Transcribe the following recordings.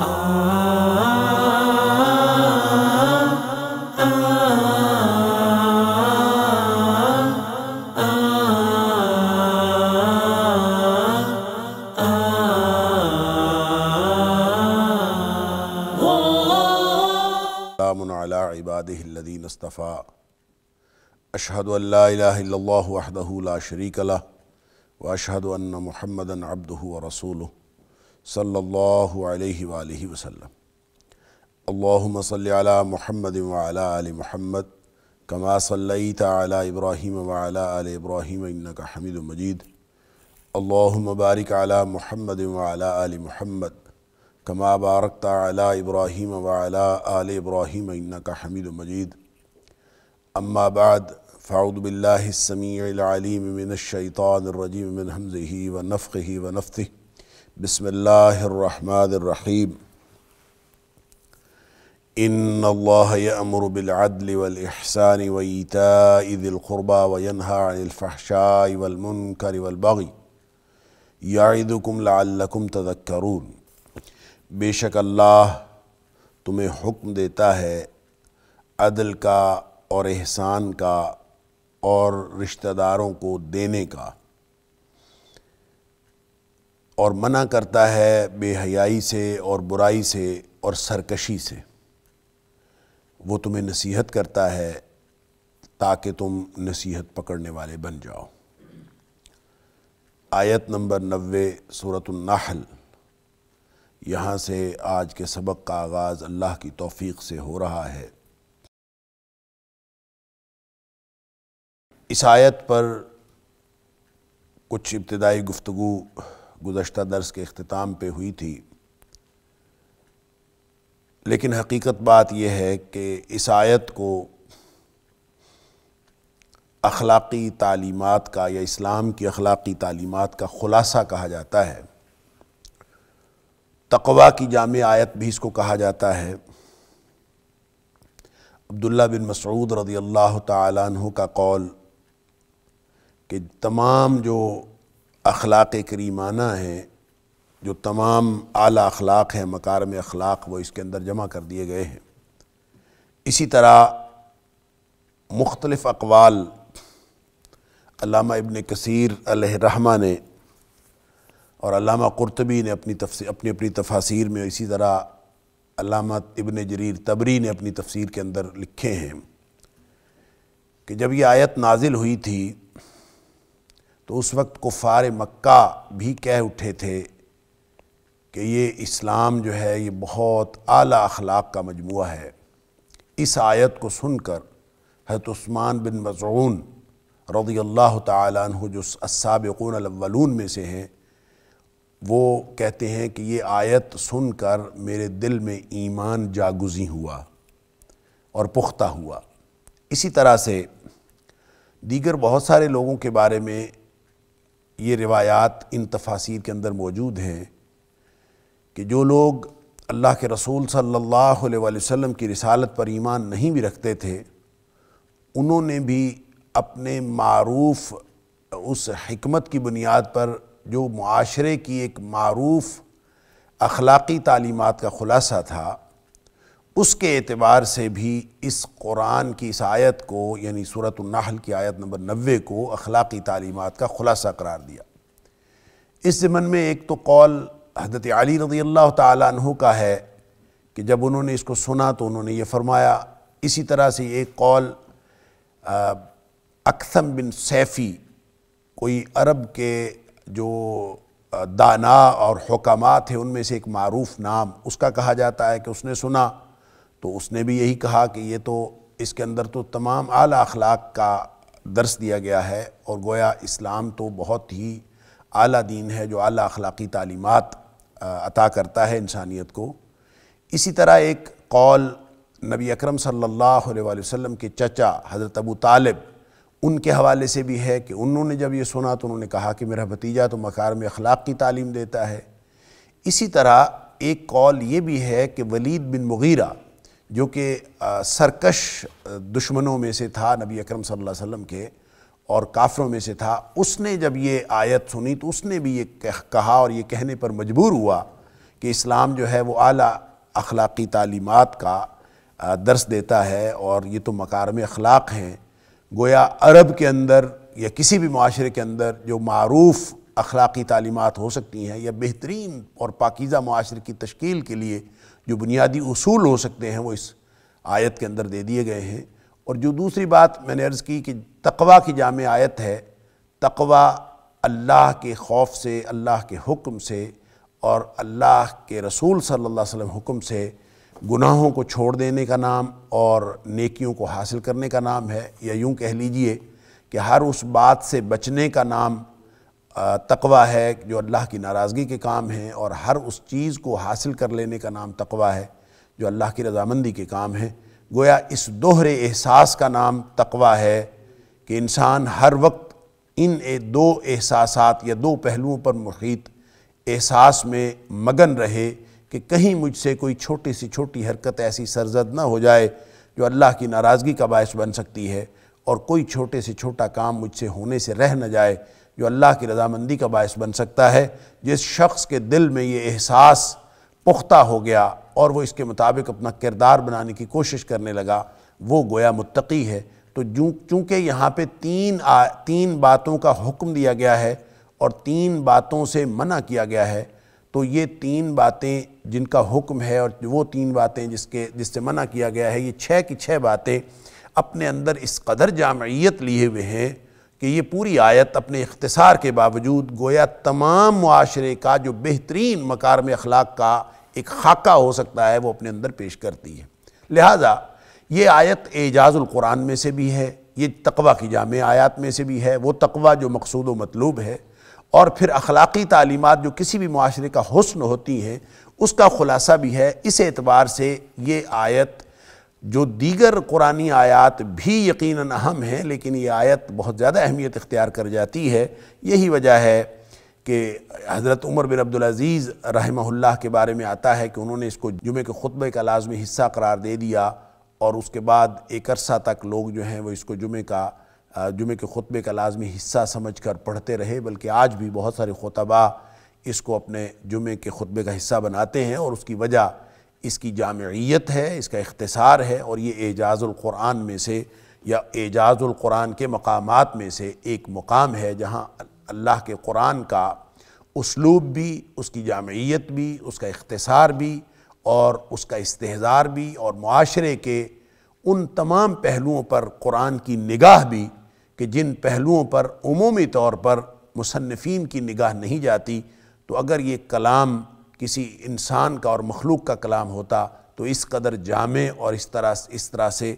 سلام على عباده الذين اصطفى أشهد أن لا إله إلا الله وحده لا شريك له وأشهد أن محمدا عبده ورسوله सल्लल्लाहु अलैहि सल्ला वसल्लम अल्लाहुम्म सल्लि अला मुहम्मद वाला आल मुहम्मद कमा सल्लई तला इब्राहिम वाला आल इब्राहिम इन्नका हमीद मजीद अल्लाहुम्म बारिक अला मुहम्मद वाला आल मुहम्मद कमा बारक तला इब्राहिम वाला आल इब्राहिम इन्नका हमीद मजीद अम्मा बाद फ़ाउदबिल्लासमी मिनशैतानरजीम मिन हमज़ी व नफ़ी व नफ़ी बसमीम इन अल्लामर बिलदल वलहसान वईतादिलक़ुरबा वनहाफ़ाशाई वलमनकर वलबागी यादुकुम लाकुम तदक्रून बेशक अल्लाह तुम्हें हुक्म देता है अदल का और एहसान का और रिश्तेदारों को देने का और मना करता है बेहयाई से और बुराई से और सरकशी से वो तुम्हें नसीहत करता है ताकि तुम नसीहत पकड़ने वाले बन जाओ आयत नंबर नबे सूरतनाहल यहाँ से आज के सबक का आगाज़ अल्लाह की तौफीक से हो रहा है इस आयत पर कुछ इब्तदाई गुफ्तु गुज्त दर्स के अख्ताम पर हुई थी लेकिन हकीकत बात यह है कि इस आयत को अखलाक़ी तालीमत का या इस्लाम की अखलाक़ी तालीमत का ख़ुलासा कहा जाता है तकवा की जाम आयत भी इसको कहा जाता है अब्दुल्ला बिन मसूद रज़ी अल्लाह तु का कौल कि तमाम जो अखलाक करीमाना हैं जो तमाम आला अखलाक हैं मकार में अखलाक वो इसके अंदर जमा कर दिए गए हैं इसी तरह मुख्तलफ़ अकवाल अलामा इबन कसीर रहमा ने और कुरतबी ने अपनी तफसी अपनी अपनी तफासिर में इसी तरह अलामा इबन जरीर तबरी ने अपनी तफसीर के अंदर लिखे हैं कि जब ये आयत नाजिल हुई थी तो उस वक्त कुफ़ार मक्का भी कह उठे थे कि ये इस्लाम जो है ये बहुत आला अखलाक का मजमू है इस आयत को सुनकर हजरत उस्मान बिन मज़ून रदी अल्लाह तु जो असाबकून अलवलून में से हैं वो कहते हैं कि ये आयत सुनकर मेरे दिल में ईमान जागुजी हुआ और पुख्ता हुआ इसी तरह से दीगर बहुत सारे लोगों के बारे में ये रिवायात इन तफासिर के अंदर मौजूद हैं कि जो लोग अल्लाह के रसूल सल्लल्लाहु अलैहि वसल्लम की रिसालत पर ईमान नहीं भी रखते थे उन्होंने भी अपने मरूफ उस हमत की बुनियाद पर जो माशरे की एक मरूफ अखलाक़ी तालीमत का ख़ुलासा था उसके एतबार से भी इस कुरान की इस आयत को यानी सूरत नाहल की आयत नंबर नबे को अखलाक़ी तलीमत का ख़ुलासा करार दिया इस ज़मन में एक तो कौल हजरत अली रजी अल्लाह तहों का है कि जब उन्होंने इसको सुना तो उन्होंने ये फरमाया इसी तरह से एक कौल अक्सम बिन सैफ़ी कोई अरब के जो दाना और हकाम थे उनमें से एक मरूफ नाम उसका कहा जाता है कि उसने सुना तो उसने भी यही कहा कि ये तो इसके अंदर तो तमाम आला अखलाक का दर्स दिया गया है और गोया इस्लाम तो बहुत ही आला दीन है जो आला अखलाकी तालीमत अता करता है इंसानियत को इसी तरह एक कौल नबी अकरम सल्लल्लाहु अलैहि वसल्लम के चचा हज़रत अबू तालिब उनके हवाले से भी है कि उन्होंने जब ये सुना तो उन्होंने कहा कि मेरा भतीजा तो मकार में अखलाक की तालीम देता है इसी तरह एक कौल ये भी है कि वलीद बिन मुगीरा जो कि सरकश दुश्मनों में से था नबी अकरम सल्लल्लाहु अलैहि वसल्लम के और काफ़रों में से था उसने जब ये आयत सुनी तो उसने भी ये कहा और ये कहने पर मजबूर हुआ कि इस्लाम जो है वो आला अखलाक़ी तालीमत का दर्स देता है और ये तो मकारम अखलाक हैं गोया अरब के अंदर या किसी भी माशरे के अंदर जो मरूफ़ अखलाक़ी तालीमत हो सकती हैं या बेहतरीन और पाकिज़ा माशरे की तश्कील के लिए जो बुनियादी असूल हो सकते हैं वो इस आयत के अंदर दे दिए गए हैं और जो दूसरी बात मैंने अर्ज़ की कि तकवा की जाम आयत है तकवा अल्लाह के खौफ से अल्लाह के हुक्म से और अल्लाह के रसूल सल्लल्लाहु अलैहि वसल्लम हुक्म से गुनाहों को छोड़ देने का नाम और नेकियों को हासिल करने का नाम है या यूँ कह लीजिए कि हर उस बात से बचने का नाम तकवा है जो अल्लाह की नाराज़गी के काम हैं और हर उस चीज़ को हासिल कर लेने का नाम तकवा है जो अल्लाह की रजामंदी के काम हैं गोया इस दोहरे एहसास का नाम तकवा है कि इंसान हर वक्त इन ए दो एहसास या दो पहलुओं पर मुहित एहसास में मगन रहे कि कहीं मुझसे कोई छोटी सी छोटी हरकत ऐसी सरजद ना हो जाए जो अल्लाह की नाराज़गी का बायस बन सकती है और कोई छोटे से छोटा काम मुझसे होने से रह न जाए जो अल्लाह की रजामंदी का बायस बन सकता है जिस शख्स के दिल में ये एहसास पुख्ता हो गया और वो इसके मुताबिक अपना किरदार बनाने की कोशिश करने लगा वो गोया मुत्तकी है तो जूँ चूँकि यहाँ पर तीन आ, तीन बातों का हुक्म दिया गया है और तीन बातों से मना किया गया है तो ये तीन बातें जिनका हुक्म है और वो तीन बातें जिसके जिससे मना किया गया है ये छः की छः बातें अपने अंदर इस कदर जामयत लिए हुए हैं कि ये पूरी आयत अपने इख्तसार के बावजूद गोया तमाम माशरे का जो बेहतरीन मकार में अखलाक का एक खाका हो सकता है वो अपने अंदर पेश करती है लिहाजा ये आयत कुरान में से भी है ये तकवा की जाम आयात में से भी है वो तकवा जो मकसूद व मतलूब है और फिर अखलाकी तालीमत जो किसी भी माशरे का हसन होती हैं उसका ख़ुलासा भी है इस एतबार से ये आयत जो दीगर कुरानी आयात भी यकीन अहम हैं लेकिन ये आयत बहुत ज़्यादा अहमियत इख्तियार कर जाती है यही वजह है कि हज़रत उमर बिन अब्दुल अज़ीज़ रहमहुल्लाह के बारे में आता है कि उन्होंने इसको जुमे के ख़ुतबे का लाजमी हिस्सा करार दे दिया और उसके बाद एक अरसा तक लोग जो हैं वो इसको जुमे का जुमे के ख़ुतबे का लाजमी हिस्सा समझ कर पढ़ते रहे बल्कि आज भी बहुत सारे खुतबा इसको अपने जुमे के ख़ुतबे का हिस्सा बनाते हैं और उसकी वजह इसकी जामयत है इसका इख्तसार है और ये क़ुरान में से या एजाज़ुल्क़ुरान के मकाम में से एक मकाम है जहाँ अल्लाह के कुरान का उसलूब भी उसकी जामयत भी उसका इख्तसार भी और उसका इस्तेजार भी और माशरे के उन तमाम पहलुओं पर कुरान की निगाह भी कि जिन पहलुओं पर अमूमी तौर पर मुसनफ़ीन की निगाह नहीं जाती तो अगर ये कलाम किसी इंसान का और मखलूक का कलाम होता तो इस कदर जामे और इस तरह इस तरह से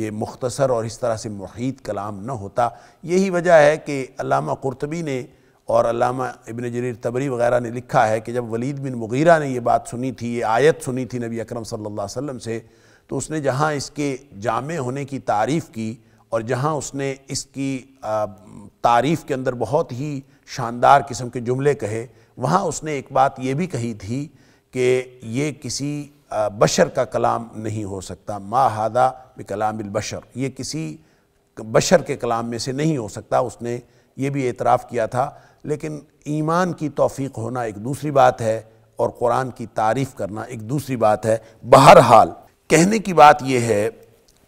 ये मुख्तसर और इस तरह से मुहित कलाम न होता यही वजह है कि अलामा कुरतबी ने और अलामा इबन जरीर तबरी वगैरह ने लिखा है कि जब वलीद बिन मुगीरा ने यह बात सुनी थी ये आयत सुनी थी नबी अकरम सल्लल्लाहु अलैहि वसल्लम से तो उसने जहाँ इसके जामे होने की तारीफ़ की और जहाँ उसने इसकी तारीफ़ के अंदर बहुत ही शानदार किस्म के जुमले कहे वहाँ उसने एक बात ये भी कही थी कि ये किसी बशर का कलाम नहीं हो सकता मा हादा बे कलाम बशर ये किसी बशर के कलाम में से नहीं हो सकता उसने ये भी एतराफ़ किया था लेकिन ईमान की तोफ़ी होना एक दूसरी बात है और कुरान की तारीफ़ करना एक दूसरी बात है बहरहाल कहने की बात यह है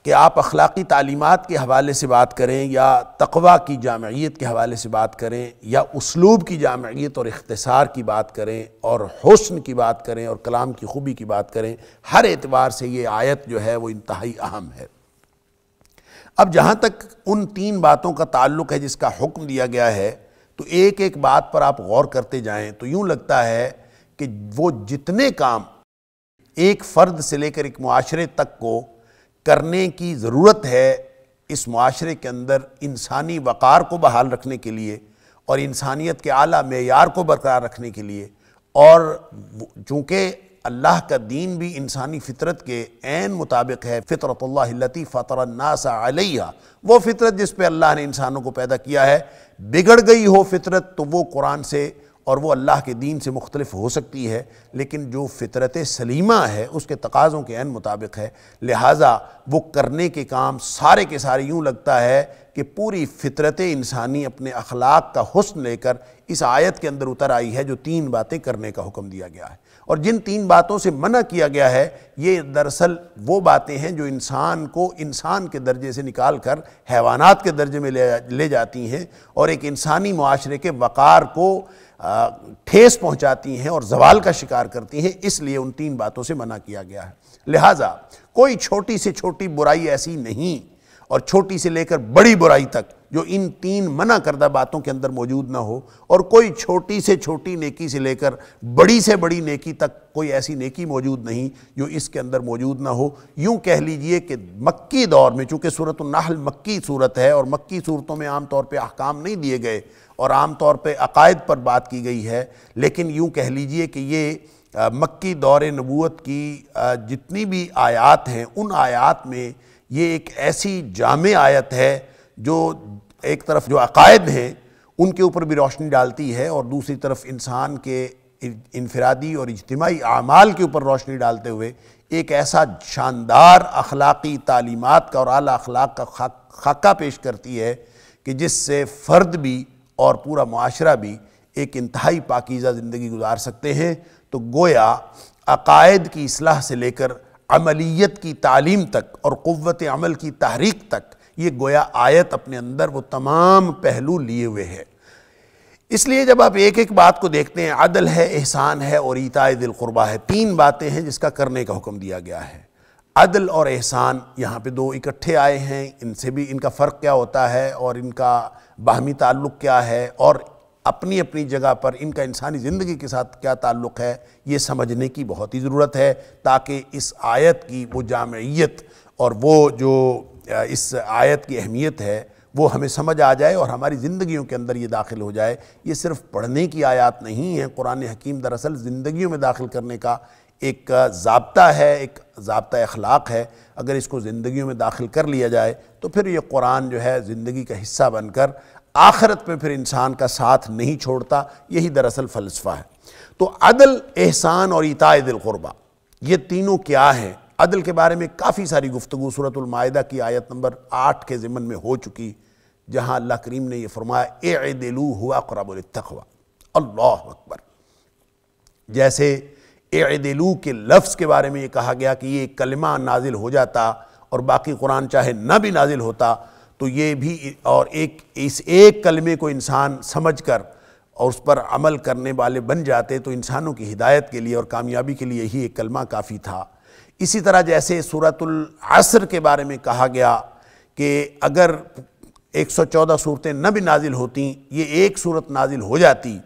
कि आप अखलाक़ी तालीमत के हवाले से बात करें या तकवा की जामियत के हवाले से बात करें या उसलूब की जामियत और इख्तसार की बात करें और हसन की बात करें और कलाम की खूबी की बात करें हर एतबार से ये आयत जो है वो इंतहाई अहम है अब जहाँ तक उन तीन बातों का ताल्लुक है जिसका हुक्म दिया गया है तो एक एक बात पर आप गौर करते जाएँ तो यूँ लगता है कि वो जितने काम एक फ़र्द से लेकर एक माशरे तक को करने की ज़रूरत है इस माशरे के अंदर इंसानी वक़ार को बहाल रखने के लिए और इंसानियत के आला मैार को बरकरार रखने के लिए और चूँकि अल्लाह का दीन भी इंसानी फितरत के एन मुताबिक है फ़ितरतल्लाती फ़तरनासा वो फितरत जिस पर अल्लाह ने इंसानों को पैदा किया है बिगड़ गई हो फितरत तो वो कुरान से और वो अल्लाह के दीन से मुख्तलिफ हो सकती है लेकिन जो फितरत सलीमा है उसके तकाज़ों के अन मुताबिक है लिहाजा वो करने के काम सारे के सारे यूँ लगता है कि पूरी फितरत इंसानी अपने अखलाक का हसन लेकर इस आयत के अंदर उतर आई है जो तीन बातें करने का हुक्म दिया गया है और जिन तीन बातों से मना किया गया है ये दरअसल वो बातें हैं जो इंसान को इंसान के दर्जे से निकाल कर हैवानात के दर्जे में ले जाती हैं और एक इंसानी माशरे के वक़ार को ठेस पहुंचाती हैं और जवाल का शिकार करती हैं इसलिए उन तीन बातों से मना किया गया है लिहाजा कोई छोटी से छोटी बुराई ऐसी नहीं और छोटी से लेकर बड़ी बुराई तक जो इन तीन मना करदा बातों के अंदर मौजूद ना हो और कोई छोटी से छोटी नेकी से लेकर बड़ी से बड़ी नेकी तक कोई ऐसी नेकी मौजूद नहीं जो इसके अंदर मौजूद ना हो यूं कह लीजिए कि मक्की दौर में चूंकि सूरत नाहल मक्की सूरत है और मक्की सूरतों में आमतौर पर अहकाम नहीं दिए गए और आम तौर पे अकायद पर बात की गई है लेकिन यूँ कह लीजिए कि ये मक्की दौरे नबूत की जितनी भी आयात हैं उन आयात में ये एक ऐसी जाम आयत है जो एक तरफ जो अकायद हैं उनके ऊपर भी रोशनी डालती है और दूसरी तरफ इंसान के इनफरादी और इजतमाही अमाल के ऊपर रोशनी डालते हुए एक ऐसा शानदार अखलाक़ी तालीमत का और अला अखलाक का खाका पेश करती है कि जिससे फ़र्द भी और पूरा माशरा भी एक इंतहाई पाकिज़ा ज़िंदगी गुजार सकते हैं तो गोया अकायद की असलाह से लेकर अमलीत की तालीम तक और क़वत अमल की तहरीक तक ये गोया आयत अपने अंदर वो तमाम पहलू लिए हुए है इसलिए जब आप एक एक बात को देखते हैं अदल है एहसान है और इताए दिल क़ुरबा है तीन बातें हैं जिसका करने का हुक्म दिया गया है अदल और एहसान यहाँ पे दो इकट्ठे आए हैं इनसे भी इनका फ़र्क क्या होता है और इनका बाहमी ताल्लुक़ क्या है और अपनी अपनी जगह पर इनका इंसानी ज़िंदगी के साथ क्या ताल्लुक़ है ये समझने की बहुत ही ज़रूरत है ताकि इस आयत की वो जामयत और वो जो इस आयत की अहमियत है वो हमें समझ आ जाए और हमारी ज़िंदगियों के अंदर ये दाखिल हो जाए ये सिर्फ पढ़ने की आयात नहीं है कुरान हकीम दरअसल ज़िंदगियों में दाखिल करने का एक जबता है एक जबता अखलाक है अगर इसको ज़िंदगी में दाखिल कर लिया जाए तो फिर ये कुरान जो है ज़िंदगी का हिस्सा बनकर आखरत में फिर इंसान का साथ नहीं छोड़ता यही दरअसल फ़लसफ़ा है तो अदल एहसान और इताए ये तीनों क्या हैं अदल के बारे में काफ़ी सारी गुफ्तु सूरतमादा की आयत नंबर आठ के ज़िमन में हो चुकी जहाँ अल्लाह करीम ने यह फरमाया ए दिलू हुआ तखवा अल्लाह अकबर जैसे एदलू के लफ्ज़ के बारे में ये कहा गया कि ये कलमा नाजिल हो जाता और बाकी कुरान चाहे ना भी नाजिल होता तो ये भी और एक इस एक कलमे को इंसान समझ कर और उस पर अमल करने वाले बन जाते तो इंसानों की हिदायत के लिए और कामयाबी के लिए ही एक कलमा काफ़ी था इसी तरह जैसे सूरतुल असर के बारे में कहा गया कि अगर 114 सूरतें न भी नाजिल होती ये एक सूरत नाजिल हो जाती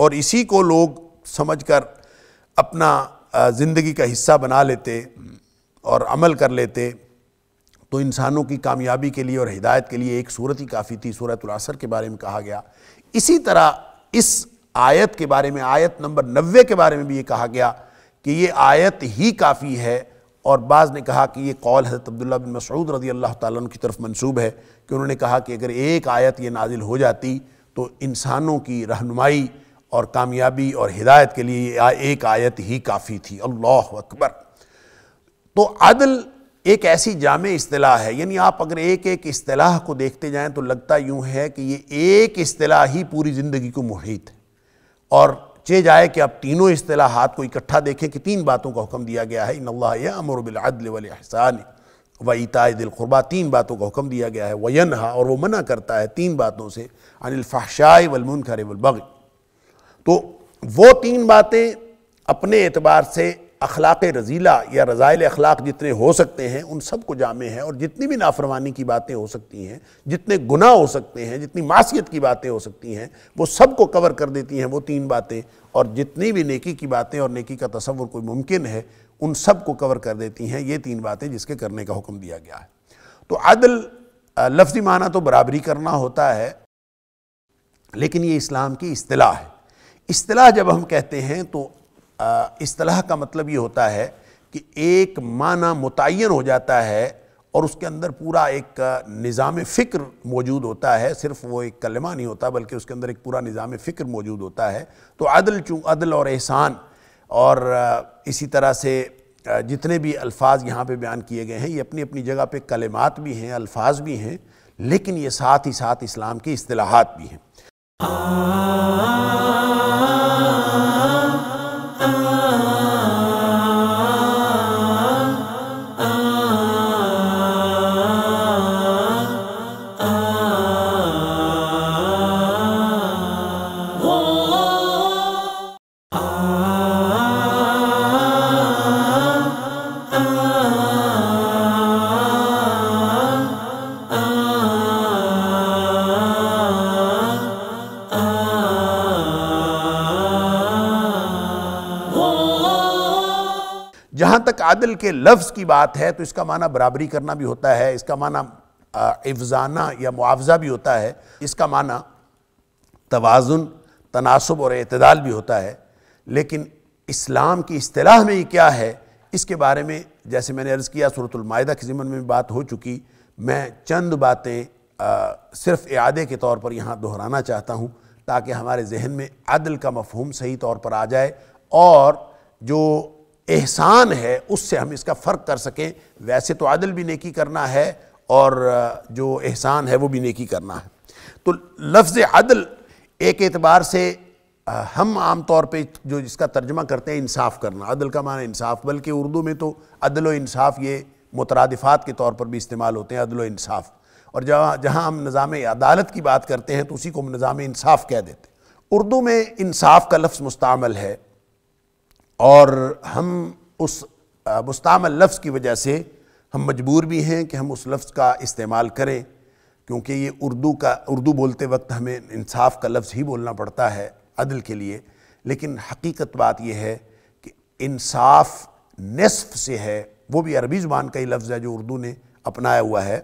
और इसी को लोग समझ कर अपना ज़िंदगी का हिस्सा बना लेते और अमल कर लेते तो इंसानों की कामयाबी के लिए और हिदायत के लिए एक सूरत ही काफ़ी थी असर के बारे में कहा गया इसी तरह इस आयत के बारे में आयत नंबर नबे के बारे में भी ये कहा गया कि ये आयत ही काफ़ी है और बाज़ ने कहा कि ये कौल हज़रत अब्दुल्ला बिन मसूद रजी अल्लाह तुम की तरफ मनसूब है कि उन्होंने कहा कि अगर एक आयत ये नाजिल हो जाती तो इंसानों की रहनुमाई और कामयाबी और हिदायत के लिए एक आयत ही काफ़ी थी अल्लाह अकबर तो अदल एक ऐसी जाम असलाह है यानी आप अगर एक एक असलाह को देखते जाएं तो लगता यूँ है कि ये एक असलाह ही पूरी ज़िंदगी को मुहित है और चे जाए कि आप तीनों असलाहत को इकट्ठा देखें कि तीन बातों का हुक्म दिया गया है इन अमर वल अहसान व इताए दिलखुरबा तीन बातों का हुक्म दिया गया है वयन और वो मना करता है तीन बातों से अनिलफ़ाशाए खरे वलबग़ तो वो तीन बातें अपने एतबार से अखलाक रजीला या रज़ाइल अखलाक जितने हो सकते हैं उन सब को जामे हैं और जितनी भी नाफरमानी की बातें हो सकती हैं जितने गुनाह हो सकते हैं जितनी मासीत की बातें हो सकती हैं वो सब को कवर कर देती हैं वो तीन बातें और जितनी भी नेकी की बातें और नेकी का तसवर कोई मुमकिन है उन सब को कवर कर देती हैं ये तीन बातें जिसके करने का हुक्म दिया गया है तो अदल लफ्ज़ी माना तो बराबरी करना होता है लेकिन ये इस्लाम की अतलाह है असलाह जब हम कहते हैं तो असलाह का मतलब ये होता है कि एक माना मुतन हो जाता है और उसके अंदर पूरा एक निज़ाम फ़िक्र मौजूद होता है सिर्फ वो एक कलमा नहीं होता बल्कि उसके अंदर एक पूरा निज़ाम फ़िक्र मौजूद होता है तो अदल चूँ अदल और एहसान और इसी तरह से जितने भी अल्फाज यहाँ पे बयान किए गए हैं ये अपनी अपनी जगह पे कलमात भी हैं अल्फाज भी हैं लेकिन ये साथ ही साथ इस्लाम की असलाहत भी हैं Ah जहां तक आदिल के लफ्ज़ की बात है तो इसका माना बराबरी करना भी होता है इसका माना इफ्ज़ाना या मुआवजा भी होता है इसका माना तोज़ुन तनासब और अतदाल भी होता है लेकिन इस्लाम की असलाह में ही क्या है इसके बारे में जैसे मैंने अर्ज़ किया सूरतमायदा के ज़िमन में बात हो चुकी मैं चंद बातें सिर्फ इदे के तौर पर यहाँ दोहराना चाहता हूँ ताकि हमारे जहन में अदल का मफहम सही तौर पर आ जाए और जो एहसान है उससे हम इसका फ़र्क कर सकें वैसे तो आदल भी नेकी करना है और जो एहसान है वो भी नेकी करना है तो लफ्ज़ अदल एक एतबार से हम आम तौर पे जो जिसका तर्जमा करते हैं इंसाफ करना अदल का माना इंसाफ बल्कि उर्दू में तो अदल इंसाफ ये मुतरदफ़ात के तौर पर भी इस्तेमाल होते हैं अदल इंसाफ और जहाँ जहाँ हम निज़ाम अदालत की बात करते हैं तो उसी को हम निज़ाम इंसाफ कह देते हैं उर्दू में इंसाफ का लफ्ज़ मुस्तमल है और हम उस मुस्तामल लफ्ज़ की वजह से हम मजबूर भी हैं कि हम उस लफ्ज़ का इस्तेमाल करें क्योंकि ये उर्दू का उर्दू बोलते वक्त हमें इंसाफ का लफ्ज़ ही बोलना पड़ता है अदल के लिए लेकिन हकीकत बात यह है कि इंसाफ नसफ से है वो भी अरबी ज़ुबान का ही लफ्ज़ है जो उर्दू ने अपनाया हुआ है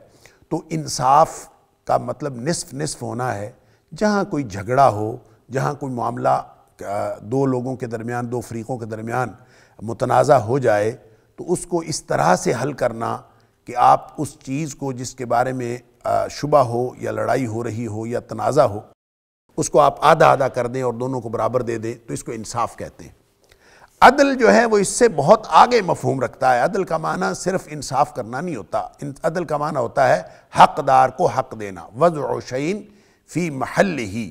तो इंसाफ का मतलब नसफ नसफ होना है जहाँ कोई झगड़ा हो जहाँ कोई मामला दो लोगों के दरमियान दो फरीक़ों के दरमियान मुतनाज़ा हो जाए तो उसको इस तरह से हल करना कि आप उस चीज़ को जिसके बारे में शुबा हो या लड़ाई हो रही हो या तनाज़ा हो उसको आप आधा आधा कर दें और दोनों को बराबर दे दें तो इसको इंसाफ कहते हैं अदल जो है वो इससे बहुत आगे मफहूम रखता है अदल का माना सिर्फ इंसाफ करना नहीं होता अदल का माना होता है हकदार को हक देना वज़ शैन फ़ी महल ही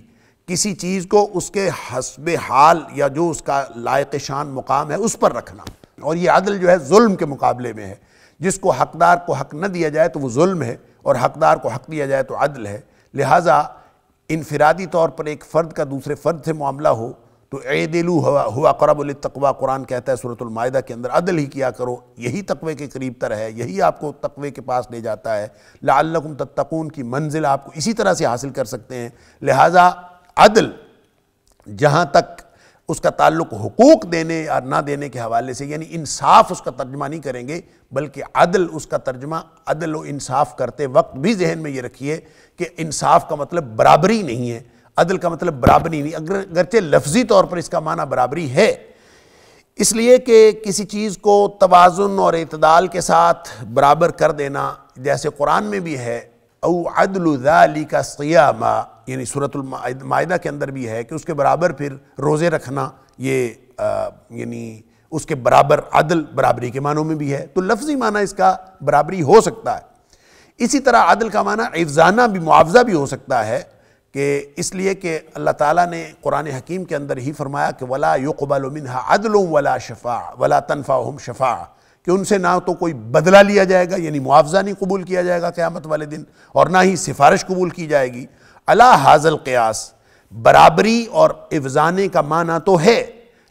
किसी चीज़ को उसके हसब हाल या जो उसका लायक शान मुकाम है उस पर रखना और ये अदल जो है जुल्म के मुकाबले में है जिसको हकदार को हक न दिया जाए तो वो जुल्म है और हकदार को हक दिया जाए तो अदल है लिहाजा इनफरादी तौर पर एक फ़र्द का दूसरे फ़र्द से मामला हो तो ए दिलू हुआ हुआ करबुल तकवा कुरान कहता है सूरतमायदा के अंदर अदल ही किया करो यही तकवे के करीब तर है यही आपको तकवे के पास ले जाता है लाकुम तत्तकून की मंजिल आपको इसी तरह से हासिल कर सकते हैं लिहाजा अदल जहाँ तक उसका ताल्लुक हकूक़ देने या ना देने के हवाले से यानी इंसाफ उसका तर्जमा नहीं करेंगे बल्कि अदल उसका तर्जमा अदल व इंसाफ करते वक्त भी जहन में ये रखिए कि इंसाफ का मतलब बराबरी नहीं है अदल का मतलब बराबरी नहीं अगर अगरचे लफ्ज़ी तौर पर इसका माना बराबरी है इसलिए कि किसी चीज़ को तोज़ुन और अतदाल के साथ बराबर कर देना जैसे कुरान में भी है अदल का सियामा यानी सूरतमायदा के अंदर भी है कि उसके बराबर फिर रोज़े रखना ये यानी उसके बराबर अदल बराबरी के मानों में भी है तो लफ्ज़ी माना इसका बराबरी हो सकता है इसी तरह अदल का माना अफजाना भी मुआवजा भी हो सकता है कि इसलिए कि अल्लाह ताला ने कुरान हकीम के अंदर ही फरमाया कि वला युकबल मिनहा अदल वला शफ़ा वला तनफ़ा हम शफ़ा कि उनसे ना तो कोई बदला लिया जाएगा यानी मुआवजा नहीं कबूल किया जाएगा क़्यामत वाले दिन और ना ही सिफारिश कबूल की जाएगी अला हाजल क़यास बराबरी और इवजाने का माना तो है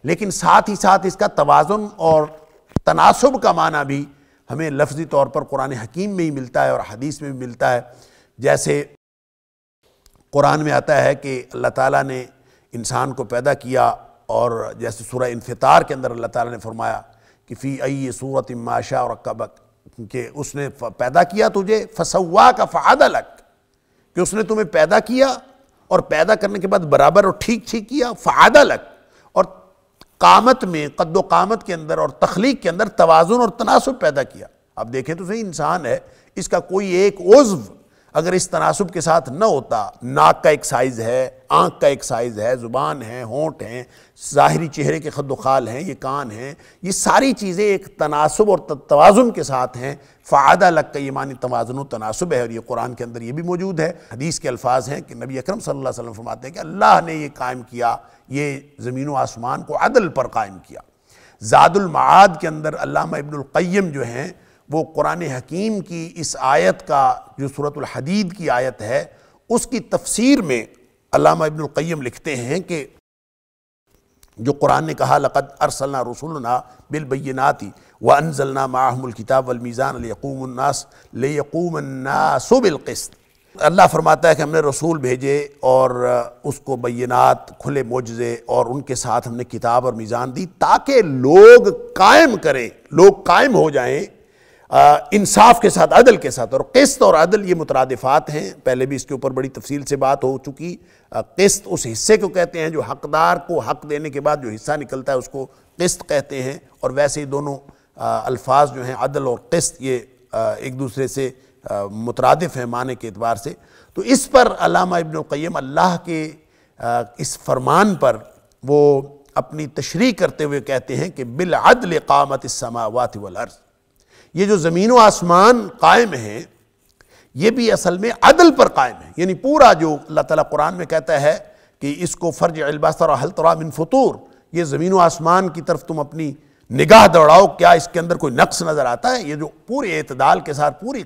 लेकिन साथ ही साथ इसका तोज़ुन और तनासब का माना भी हमें लफ्ज़ी तौर पर कुरान हकीम में ही मिलता है और हदीस में भी मिलता है जैसे कुरान में आता है कि अल्लाह ताला ने इंसान को पैदा किया और जैसे सूरह इनफितार के अंदर अल्लाह ताला ने फरमाया कि फ़ी अई सूरत माशा और कबक कि उसने पैदा किया तुझे फसवा का फ़ादा लक कि उसने तुम्हें पैदा किया और पैदा करने के बाद बराबर और ठीक ठीक किया फ़ादा लक और कामत में कद्दो कामत के अंदर और तख्लीक के अंदर तोज़ुन और तनासब पैदा किया अब देखें तो सही इंसान है इसका कोई एक उज्व अगर इस तनासब के साथ न होता नाक का एक साइज़ है आँख का एक साइज़ है ज़ुबान है होंठ हैं ज़ाहरी चेहरे के खद खाल हैं ये कान हैं ये सारी चीज़ें एक तनासब और तोज़ुन के साथ हैं फ़ायदा लग का ये मानी तोज़ुन तनासब है और ये कुरान के अंदर ये भी मौजूद है हदीस के अल्फाज हैं कि नबी अक्रम सल फरमाते हैं कि अल्लाह ने यह कायम किया ये ज़मीन व आसमान को अदल पर कायम किया ज़ादुलमाद के अंदर अल्लामा इब्नुल जो हैं वो कुरान हकीम की इस आयत का जो सूरत हदीद की आयत है उसकी तफसीर में अलामा इब्नुल क़य्यम लिखते हैं कि जो कुरान ने कहा लक़द अरसलना रसुलना बिलबैनाती व अनजलना माहमुल किताब अलमीज़ान बिलक़स्त अल्लाह फरमाता है कि हमने रसूल भेजे और उसको बैनात खुले मोजे और उनके साथ हमने किताब और मीज़ान दी ताकि लोग कायम करें लोग कायम हो जाएं इंसाफ के साथ अदल के साथ और किस्त और अदल ये मुतरदफ़ात हैं पहले भी इसके ऊपर बड़ी तफसील से बात हो चुकी किस्त उस हिस्से को कहते हैं जो हकदार को हक देने के बाद जो हिस्सा निकलता है उसको किस्त कहते हैं और वैसे ही दोनों अल्फाज जो हैं अदल और किस्त ये आ, एक दूसरे से मुतरदफ़ हैं माने के अतबार से तो इस पर अलामा इबन क़यम अल्लाह के आ, इस फरमान पर वो अपनी तशरी करते हुए कहते हैं कि बिल कामत समावत वर्ज़ ये जो ज़मीन व आसमान कायम है ये भी असल में अदल पर कायम है यानी पूरा जो अल्लाह ताला कुरान में कहता है कि इसको फ़र्ज और हल बिन फ़तूर ये ज़मीन व आसमान की तरफ तुम अपनी निगाह दौड़ाओ क्या इसके अंदर कोई नक्श नज़र आता है ये जो पूरे अतदाल के साथ पूरी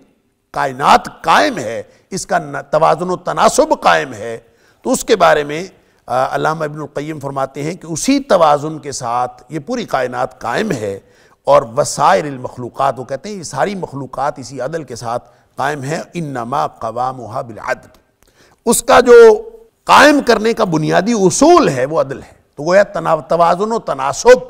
कायनात कायम है इसका तोज़ुन तनासब कायम है तो उसके बारे में अलामा फरमाते हैं कि उसी तोज़ुन के साथ ये पूरी कायनात कायम है और वसायर मखलूक़ वो कहते हैं ये सारी मखलूक़ इसी अदल के साथ कायम है इन नमा कवाम बिलअदल उसका जो कायम करने का बुनियादी असूल है वो अदल है तो है तनाव तोज़ुन तनासब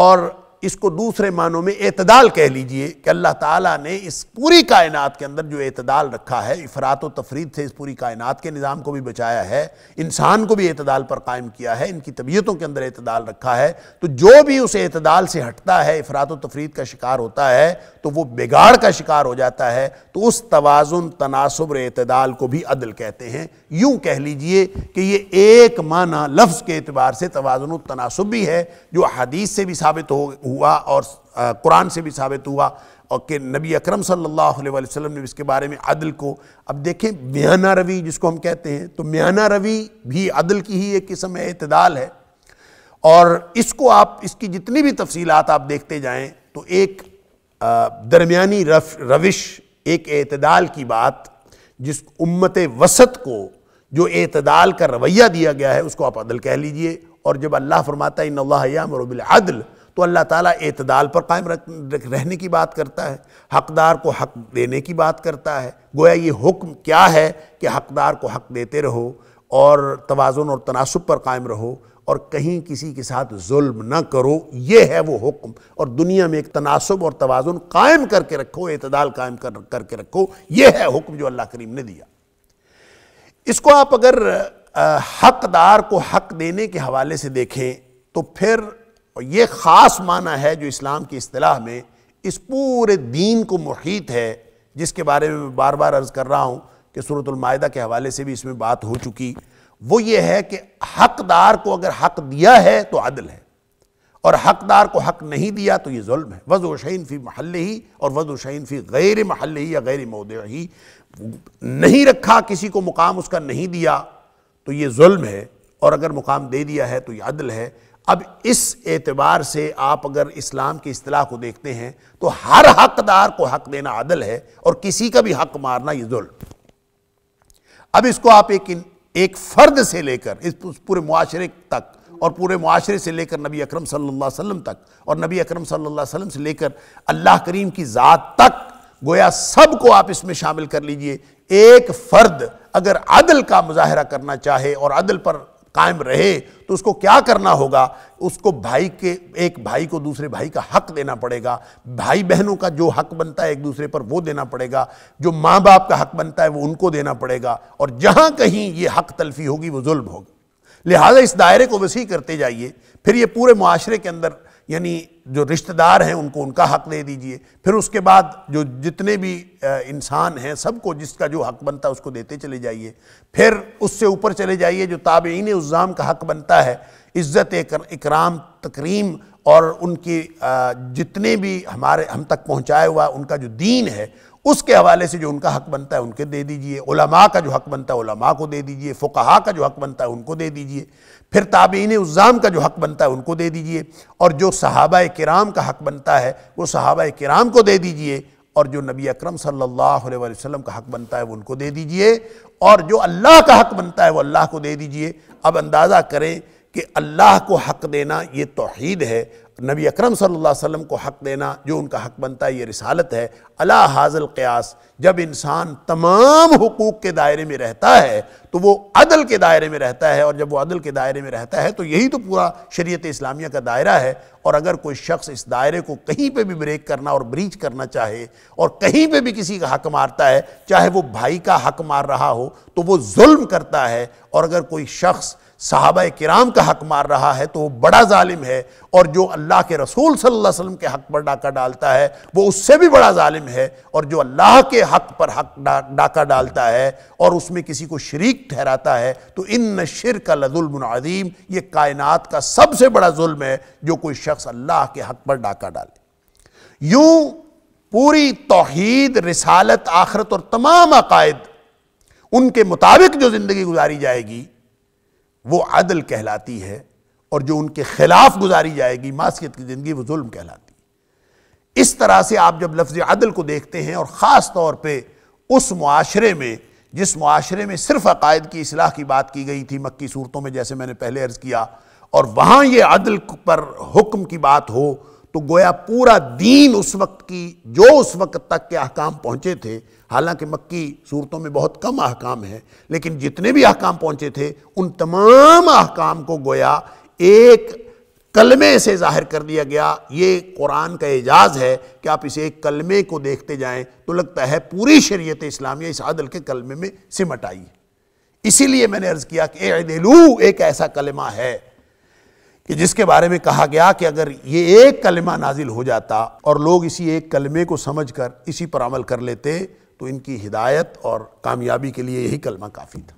और इसको दूसरे मानों में एतदाल कह लीजिए कि अल्लाह ताला ने इस पूरी कायनात के अंदर जो एतदाल रखा है इफरात तफरीद से इस पूरी कायनात के निज़ाम को भी बचाया है इंसान को भी एतदाल पर कायम किया है इनकी तबीयतों के अंदर एतदाल रखा है तो जो भी उस एतदाल से हटता है इफरात तफरीद का शिकार होता है तो वो बिगाड़ का शिकार हो जाता है तो उस तोज़ुन तनासब एतदाल को भी अदल कहते हैं यूं कह लीजिए कि ये एक माना लफ्ज़ के अतबार से तोज़न तनासब भी है जो हदीस से भी साबित हो हुआ और कुरान से भी साबित हुआ और कि नबी अकरम सल्लल्लाहु अलैहि वसल्लम ने इसके बारे में अदल को अब देखें म्याना रवि जिसको हम कहते हैं तो म्याना रवि भी अदल की ही एक किस्म है अतदाल है और इसको आप इसकी जितनी भी तफसीलात आप देखते जाएँ तो एक दरमियानी रविश एक अतदाल की बात जिस उम्मत वसत को जो अतदाल का रवैया दिया गया है उसको आप अदल कह लीजिए और जब अल्लाह फरमाता है अदल तो अल्लाह ताला अतदाल पर कायम रहने की बात करता है हकदार को हक देने की बात करता है गोया ये हुक्म क्या है कि हकदार को हक देते रहो और तोज़ुन और तनासब पर कायम रहो और कहीं किसी के साथ जुल्म न करो ये है वो हुक्म और दुनिया में एक तनासब और तोज़ुन कायम करके रखो अतदाल कायम कर करके रखो ये है हुक्म जो अल्लाह करीम ने दिया इसको आप अगर हकदार को हक देने के हवाले से देखें तो फिर ये ख़ास माना है जो इस्लाम की अतलाह में इस पूरे दीन को मुहित है जिसके बारे में बार बार अर्ज़ कर रहा हूँ कि सूरतमायदा के हवाले से भी इसमें बात हो चुकी वो ये है कि हकदार को अगर हक दिया है तो अदल है और हकदार को हक नहीं दिया तो ये जुल्म है वज़ फ़ी महल ही और वज़ फ़ी गैर महल ही या गैर मोदी ही नहीं रखा किसी को मुकाम उसका नहीं दिया तो ये जुल्म है और अगर मुकाम दे दिया है तो यह अदल है अब इस एतबार से आप अगर इस्लाम की असलाह को देखते हैं तो हर हकदार को हक देना अदल है और किसी का भी हक मारना यह जुल्म अब इसको आप एक एक फ़र्द से लेकर इस पूरे माशरे तक और पूरे माशरे से लेकर नबी अकरम सल्लल्लाहु अलैहि वसल्लम तक और नबी अकरम सल्लल्लाहु अलैहि वसल्लम से लेकर अल्लाह करीम की ज़ात तक गोया सब को आप इसमें शामिल कर लीजिए एक फ़र्द अगर अदल का मुजाहरा करना चाहे और अदल पर कायम रहे तो उसको क्या करना होगा उसको भाई के एक भाई को दूसरे भाई का हक देना पड़ेगा भाई बहनों का जो हक बनता है एक दूसरे पर वो देना पड़ेगा जो माँ बाप का हक बनता है वो उनको देना पड़ेगा और जहाँ कहीं ये हक तलफी होगी वो जुल्म होगी लिहाजा इस दायरे को वसी करते जाइए फिर ये पूरे माशरे के अंदर यानी जो रिश्तेदार हैं उनको उनका हक दे दीजिए फिर उसके बाद जो जितने भी इंसान हैं सबको जिसका जो हक बनता है उसको देते चले जाइए फिर उससे ऊपर चले जाइए जो ताबेन उज़ाम का हक बनता है इज़्ज़त इकराम तकरीम और उनकी जितने भी हमारे हम तक पहुँचाया हुआ उनका जो दीन है उसके हवाले से जो उनका हक बनता है उनके दे दीजिए उलमा का जो हक बनता है उलमा को दे दीजिए फ़ुकहा का जो हक बनता है उनको दे दीजिए फिर ताबीन उज़ाम का जो हक बनता है उनको दे दीजिए और जो सहाबा कराम का हक बनता है वो सहाबा कराम को दे दीजिए और जो नबी अक्रम सल्लाम का हक बनता है वो उनको दे दीजिए और जो अल्लाह का हक बनता है वो अल्लाह को दे दीजिए अब अंदाज़ा करें कि अल्लाह को हक देना ये तोहद है नबी अकरम सल्लल्लाहु अलैहि वसल्लम को हक़ देना जो उनका हक़ बनता है ये रिसालत है अला हाजल क्यास जब इंसान तमाम हकूक़ के दायरे में रहता है तो वो अदल के दायरे में रहता है और जब वो अदल के दायरे में रहता है तो यही तो पूरा शरीयत इस्लामिया का दायरा है और अगर कोई शख्स इस दायरे को कहीं पर भी ब्रेक करना और ब्रीच करना चाहे और कहीं पर भी किसी का हक मारता है चाहे वो भाई का हक मार रहा हो तो वो जुल्म करता है और अगर कोई शख्स साहबा किराम का हक मार रहा है तो वो बड़ा ालिम है और जो अल्लाह के रसूल सल्लल्लाहु अलैहि वसल्लम के हक पर डाका डालता है वो उससे भी बड़ा ालिम है और जो अल्लाह के हक पर हक डा, डाका डालता है और उसमें किसी को शरीक ठहराता है तो इन शिर का लजुलमनाजीम ये कायनात का सबसे बड़ा जुल्म है जो कोई शख्स अल्लाह के हक पर डाका डाले यूं पूरी तोहद रिसालत आखरत और तमाम अकायद उनके मुताबिक जो ज़िंदगी गुजारी जाएगी वो अदल कहलाती है और जो उनके खिलाफ गुजारी जाएगी मासीत की ज़िंदगी वो जुल्म कहलाती है इस तरह से आप जब लफ्ज़ अदल को देखते हैं और ख़ास तौर पर उस माशरे में जिस माशरे में सिर्फ अकायद की असलाह की बात की गई थी मक्की सूरतों में जैसे मैंने पहले अर्ज़ किया और वहाँ ये अदल पर हुक्म की बात हो तो गोया पूरा दीन उस वक्त की जो उस वक्त तक के अहकाम पहुँचे थे हालांकि मक्की सूरतों में बहुत कम अहकाम हैं लेकिन जितने भी अहकाम पहुंचे थे उन तमाम अहकाम को गोया एक कलमे से जाहिर कर दिया गया ये कुरान का एजाज़ है कि आप इसे एक कलमे को देखते जाएं तो लगता है पूरी शरीयत इस्लामिया इस आदल के कलमे में सिमट आई इसीलिए मैंने अर्ज़ किया कि एलू एक ऐसा कलमा है कि जिसके बारे में कहा गया कि अगर ये एक कलमा नाजिल हो जाता और लोग इसी एक कलमे को समझ कर इसी पर अमल कर लेते तो इनकी हिदायत और कामयाबी के लिए यही कलमा काफ़ी था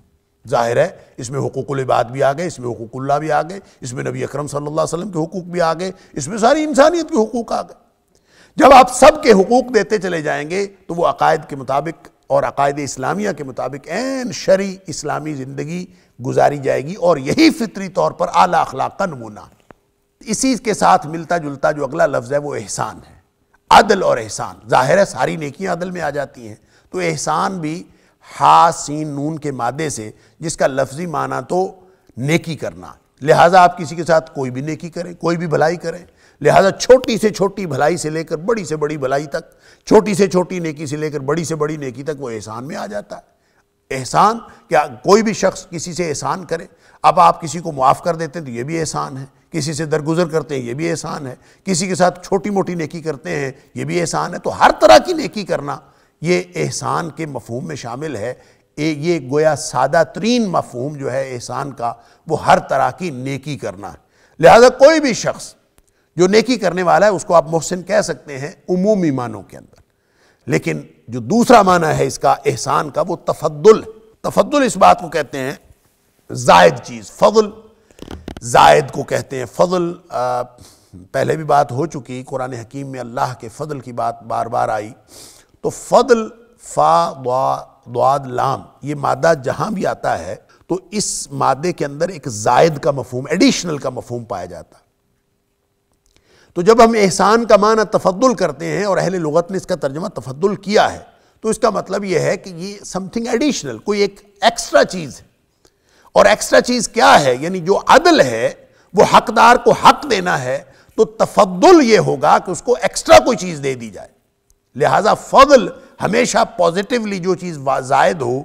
जाहिर है इसमें हकूक़ुलबाद भी आ गए इसमें हुकूकुल्ला भी आ गए इसमें नबी अकरम सल्लल्लाहु अलैहि वसल्लम के हकूक़ भी आ गए इसमें सारी इंसानियत के हकूक़ आ गए जब आप सब के हकूक़ देते चले जाएंगे तो वो अकायद के मुताबिक और अकायद इस्लामिया के मुताबिक एन शरी इस्लामी ज़िंदगी गुजारी जाएगी और यही फितरी तौर पर आला अखलाक का नमूना इसी के साथ मिलता जुलता जो अगला लफ्ज़ है वो एहसान है अदल और एहसान जाहिर है सारी नेकियां अदल में आ जाती हैं तो एहसान भी हा सीन नून के मादे से जिसका लफ्ज़ी माना तो नेकी करना लिहाजा आप किसी के साथ कोई भी नेकी करें कोई भी भलाई करें लिहाजा छोटी से छोटी भलाई से लेकर बड़ी से बड़ी भलाई तक छोटी से छोटी नेकी से लेकर बड़ी से बड़ी नेकी तक वो एहसान में आ जाता है एहसान क्या कोई भी शख्स किसी से एहसान करे अब आप किसी को माफ़ कर देते हैं तो ये भी एहसान है किसी से दरगुजर करते हैं ये भी एहसान है किसी के साथ छोटी मोटी नेकी करते हैं ये भी एहसान है तो हर तरह की नेकी करना ये एहसान के मफहम में शामिल है ये गोया सादा तरीन मफहम जो है एहसान का वो हर तरह की नेकी करना है लिहाजा कोई भी शख्स जो नेकी करने वाला है उसको आप मोहसिन कह सकते हैं उमूमी मानों के अंदर लेकिन जो दूसरा माना है इसका एहसान का वो तफद्दुल तफद्दुल इस बात को कहते हैं जायद चीज़ फजल जायद को कहते हैं फजल पहले भी बात हो चुकी कुरान हकीम में अल्लाह के फजल की बात बार बार आई तो फदल फा दुआ द्वाद लाम ये मादा जहां भी आता है तो इस मादे के अंदर एक जायद का मफहम एडिशनल का मफहम पाया जाता तो जब हम एहसान का माना तफद्दुल करते हैं और अहले लगत ने इसका तर्जमा तफद्दुल किया है तो इसका मतलब यह है कि ये समथिंग एडिशनल कोई एक एक्स्ट्रा चीज़ है और एक्स्ट्रा चीज़ क्या है यानी जो अदल है वो हकदार को हक देना है तो तफद्दुल ये होगा कि उसको एक्स्ट्रा कोई चीज़ दे दी जाए लिहाजा फजल हमेशा पॉजिटिवली जो चीज़ जायद हो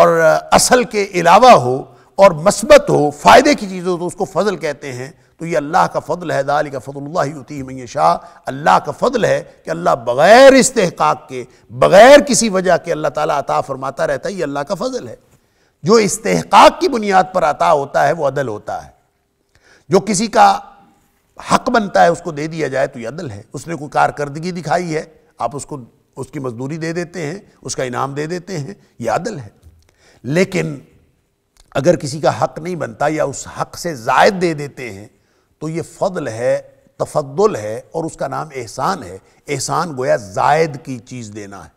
और असल के अलावा हो और मस्बत हो फ़ायदे की चीज़ हो तो उसको फजल कहते हैं तो ये अल्लाह का फजल है दाल का फजल्ला युती मैं शाह अल्लाह का फजल है कि अल्लाह बग़ैर इस्तेहकाक के बग़ैर किसी वजह के अल्लाह ताली अता फरमाता रहता है ये अल्लाह का फजल है जो इस्तक की बुनियाद पर अता होता है वह अदल होता है जो किसी का हक बनता है उसको दे दिया जाए तो ये अदल है उसने कोई कारकर्दगी दिखाई है आप उसको उसकी मजदूरी दे देते हैं उसका इनाम दे देते हैं ये आदल है लेकिन अगर किसी का हक नहीं बनता या उस हक से जायद दे देते हैं तो ये फदल है तफद्दुल है और उसका नाम एहसान है एहसान गोया जायद की चीज़ देना है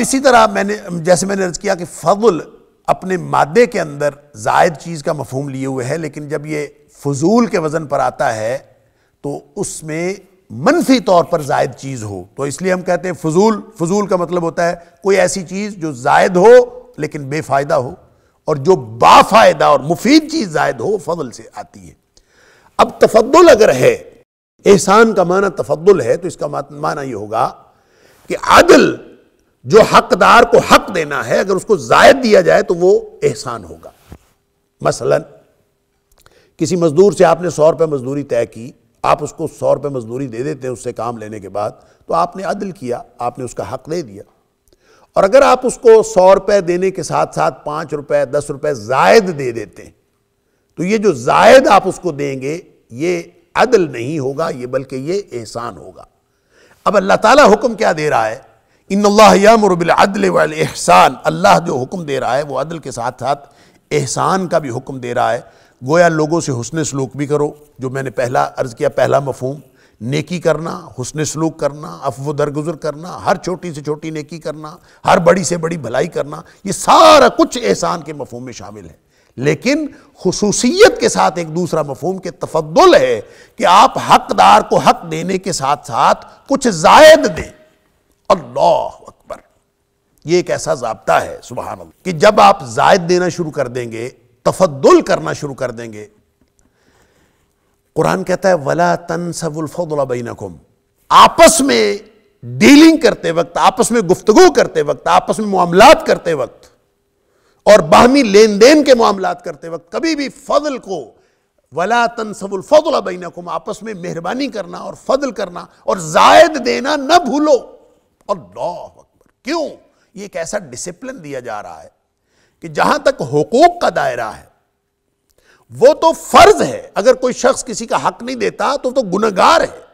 इसी तरह मैंने जैसे मैंने अर्ज़ किया कि फजल अपने मादे के अंदर जायद चीज़ का मफहम लिए हुए है लेकिन जब ये फजूल के वज़न पर आता है तो उसमें मनफी तौर पर जायद चीज़ हो तो इसलिए हम कहते हैं फजूल फजूल का मतलब होता है कोई ऐसी चीज़ जो जायद हो लेकिन बेफ़ायदा हो और जो बाफ़ायदा और मुफीद चीज़ जायद हो फजल से आती है अब तफद्दुल अगर है एहसान का माना तफद्दुल है तो इसका माना यह होगा कि आदल जो हकदार को हक देना है अगर उसको जायद दिया जाए तो वो एहसान होगा मसलन किसी मजदूर से आपने सौ रुपये मजदूरी तय की आप उसको सौ रुपये मजदूरी दे देते हैं उससे काम लेने के बाद तो आपने अदल किया आपने उसका हक दे दिया और अगर आप उसको सौ रुपये देने के साथ साथ पाँच रुपये दस रुपये जायद दे देते हैं तो ये जो जायद आप उसको देंगे ये अदल नहीं होगा ये बल्कि ये एहसान होगा अब अल्लाह ताला हुक्म क्या दे रहा है इन अल्लाहमरबिलदल वहसान अल्लाह जो हुक्म दे रहा है वो अदल के साथ साथ एहसान का भी हुक्म दे रहा है गोया लोगों से हसन सलूक भी करो जो मैंने पहला अर्ज़ किया पहला मफहम नेकी करना हसन सलूक करना अफव दरगुजर करना हर छोटी से छोटी नेकी करना हर बड़ी से बड़ी भलाई करना ये सारा कुछ एहसान के मफहम में शामिल है लेकिन खसूसियत के साथ एक दूसरा मफहम के तफद्दुल है कि आप हकदार को हक देने के साथ साथ कुछ जायद दें अल्लाह अकबर ये एक ऐसा जबता है सुबह कि जब आप जायद देना शुरू कर देंगे तफद्दुल करना शुरू कर देंगे कुरान कहता है वला तन तनसबुलफुलबैनकुम आपस में डीलिंग करते वक्त आपस में गुफ्तगु करते वक्त आपस में मामलात करते वक्त और बाहमी लेन देन के मामलात करते वक्त कभी भी फजल को वला तन तनसबुलफुलबैनकुम आपस में मेहरबानी करना और फजल करना और जायद देना न भूलो अल्लाह अकबर क्यों ये एक ऐसा डिसिप्लिन दिया जा रहा है कि जहां तक हकूक का दायरा है वो तो फर्ज है अगर कोई शख्स किसी का हक नहीं देता तो तो गुनागार है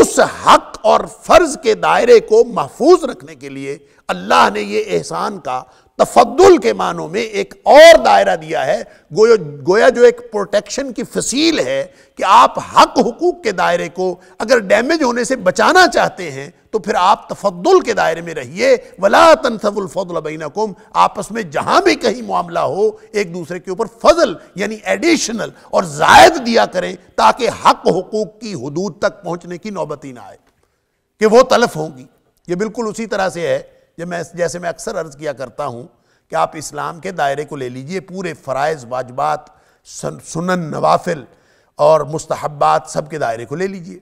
उस हक और फर्ज के दायरे को महफूज रखने के लिए अल्लाह ने ये एहसान का तफद्दुल के मानों में एक और दायरा दिया है गोया गोया जो एक प्रोटेक्शन की फसील है कि आप हक हुकूक के दायरे को अगर डैमेज होने से बचाना चाहते हैं तो फिर आप तफद्दुल के दायरे में रहिए वला बैनकुम आपस में जहां भी कहीं मामला हो एक दूसरे के ऊपर फजल यानी एडिशनल और जायद दिया करें ताकि हक हकूक की हदूद तक पहुंचने की नौबती ना आए कि वो तलफ होंगी ये बिल्कुल उसी तरह से है जब मैं जैसे मैं अक्सर अर्ज़ किया करता हूँ कि आप इस्लाम के दायरे को ले लीजिए पूरे फ़रज़ वाजबात सुनन नवाफिल और मुस्तहबात सब के दायरे को ले लीजिए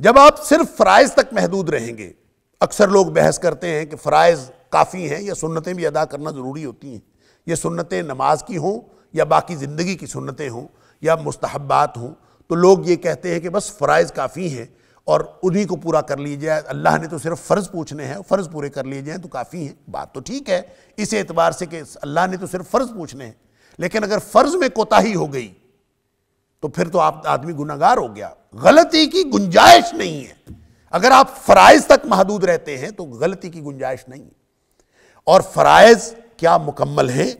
जब आप सिर्फ फ़रज़ तक महदूद रहेंगे अक्सर लोग बहस करते हैं कि फ़रज़ काफ़ी हैं या सुनतें भी अदा करना ज़रूरी होती हैं ये सुनतें नमाज की हों या बाकी ज़िंदगी की सुनतें हों या मुस्तहबात हों तो लोग ये कहते हैं कि बस फ़रज़ काफ़ी हैं और उन्हीं को पूरा कर लीजिए अल्लाह ने तो सिर्फ फ़र्ज़ पूछने हैं फ़र्ज़ पूरे कर लिए जाएँ तो काफ़ी हैं बात तो ठीक है इस एतबार से कि अल्लाह ने तो सिर्फ फ़र्ज़ पूछने हैं लेकिन अगर फ़र्ज़ में कोताही हो गई तो फिर तो आप आदमी गुनागार हो गया गलती की गुंजाइश नहीं है अगर आप फ़राइज़ तक महदूद रहते हैं तो गलती की गुंजाइश नहीं है और फ़राइज़ क्या मुकम्मल हैं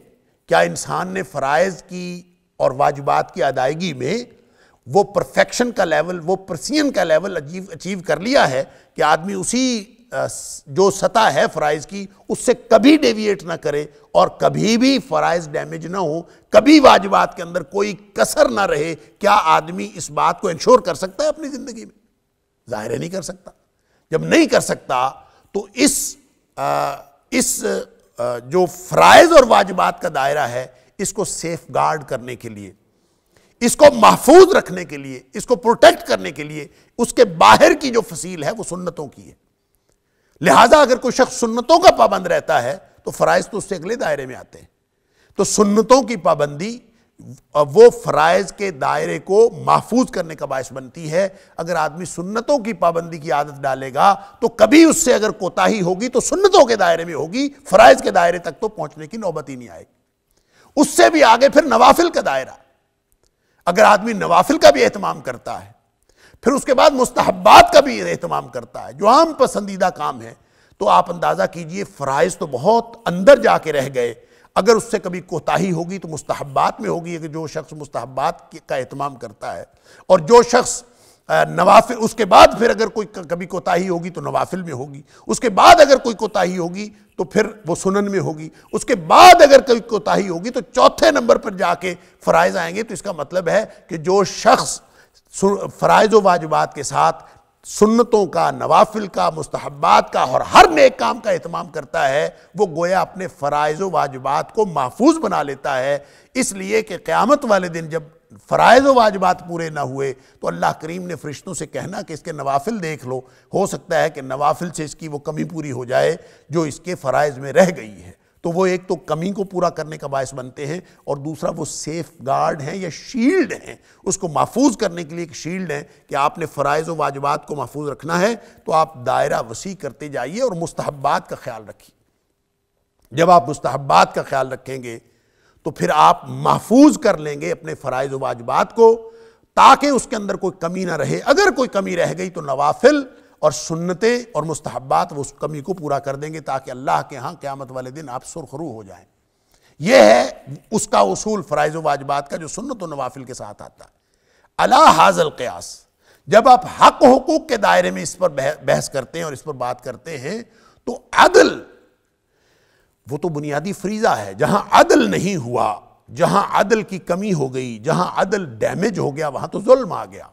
क्या इंसान ने फ़राइज़ की और वाजबात की अदायगी में वो परफेक्शन का लेवल वो प्रसियन का लेवल अचीव अचीव कर लिया है कि आदमी उसी जो सतह है फ़राइज़ की उससे कभी डेविएट ना करे और कभी भी फ़राइज़ डैमेज ना हो कभी वाजबात के अंदर कोई कसर ना रहे क्या आदमी इस बात को इंश्योर कर सकता है अपनी ज़िंदगी में ज़ाहिर नहीं कर सकता जब नहीं कर सकता तो इस आ, इस आ, जो फ़राइज़ और वाजबात का दायरा है इसको सेफ गार्ड करने के लिए इसको महफूज रखने के लिए इसको प्रोटेक्ट करने के लिए उसके बाहर की जो फसील है वो सुन्नतों की है लिहाजा अगर कोई शख्स सुन्नतों का पाबंद रहता है तो फ़राइज़ तो उससे अगले दायरे में आते हैं तो सुन्नतों की पाबंदी वो फ़राइज़ के दायरे को महफूज करने का बायस बनती है अगर आदमी सुन्नतों की पाबंदी की आदत डालेगा तो कभी उससे अगर कोताही होगी तो सुन्नतों के दायरे में होगी फ़राइज़ के दायरे तक तो पहुंचने की नौबत ही नहीं आएगी उससे भी आगे फिर नवाफिल का दायरा अगर आदमी नवाफिल का भी अहतमाम करता है फिर उसके बाद मुस्तहबात का भी अहतमाम करता है जो आम पसंदीदा काम है तो आप अंदाज़ा कीजिए फ़राइज़ तो बहुत अंदर जाके रह गए अगर उससे कभी कोताही होगी तो मुस्तहबात में होगी कि जो शख्स मुस्तहबात का अहतमाम करता है और जो शख्स नवाफिल उसके बाद फिर अगर कोई कभी कोताही होगी तो नवाफिल में होगी उसके बाद अगर कोई कोताही होगी तो फिर वो सुनन में होगी उसके बाद अगर कोई कोताही होगी तो चौथे नंबर पर जाके फ़राइज़ आएंगे तो इसका मतलब है कि जो शख्स फ़राइज़ वाजबात के साथ सुन्नतों का नवाफिल का मुस्तहबात का और हर नेक काम का अहतमाम करता है वो गोया अपने फ़राइज़ वाजबात को महफूज बना लेता है इसलिए कि क़्यामत वाले दिन जब फरज वाजबात पूरे ना हुए तो अल्लाह करीम ने फ़रिश्तों से कहना कि इसके नवाफिल देख लो हो सकता है कि नवाफिल से इसकी वो कमी पूरी हो जाए जो इसके फरज में रह गई है तो वो एक तो कमी को पूरा करने का बायस बनते हैं और दूसरा वो सेफ गार्ड हैं या शील्ड हैं उसको महफूज करने के लिए एक शील्ड है कि आपने फ़राइज़ वाजबात को महफूज रखना है तो आप दायरा वसी करते जाइए और मुस्तबात का ख्याल रखिए जब आप मुस्तबात का ख्याल रखेंगे तो फिर आप महफूज कर लेंगे अपने फ़रज़ वाजबात को ताकि उसके अंदर कोई कमी ना रहे अगर कोई कमी रह गई तो नवाफिल और सुन्नतें और मुस्तहबात वो उस कमी को पूरा कर देंगे ताकि अल्लाह के यहाँ क़्यामत वाले दिन आप सुरखरू हो जाएं यह है उसका उसूल फ़रज़ वाजबात का जो सुन्नत और नवाफिल के साथ आता है अला हाजल क्यास जब आप हक हकूक़ के दायरे में इस पर बहस करते हैं और इस पर बात करते हैं तो अदल वो तो बुनियादी फ्रीज़ा है जहाँ अदल नहीं हुआ जहाँ अदल की कमी हो गई जहाँ अदल डैमेज हो गया वहां तो जुल्म आ गया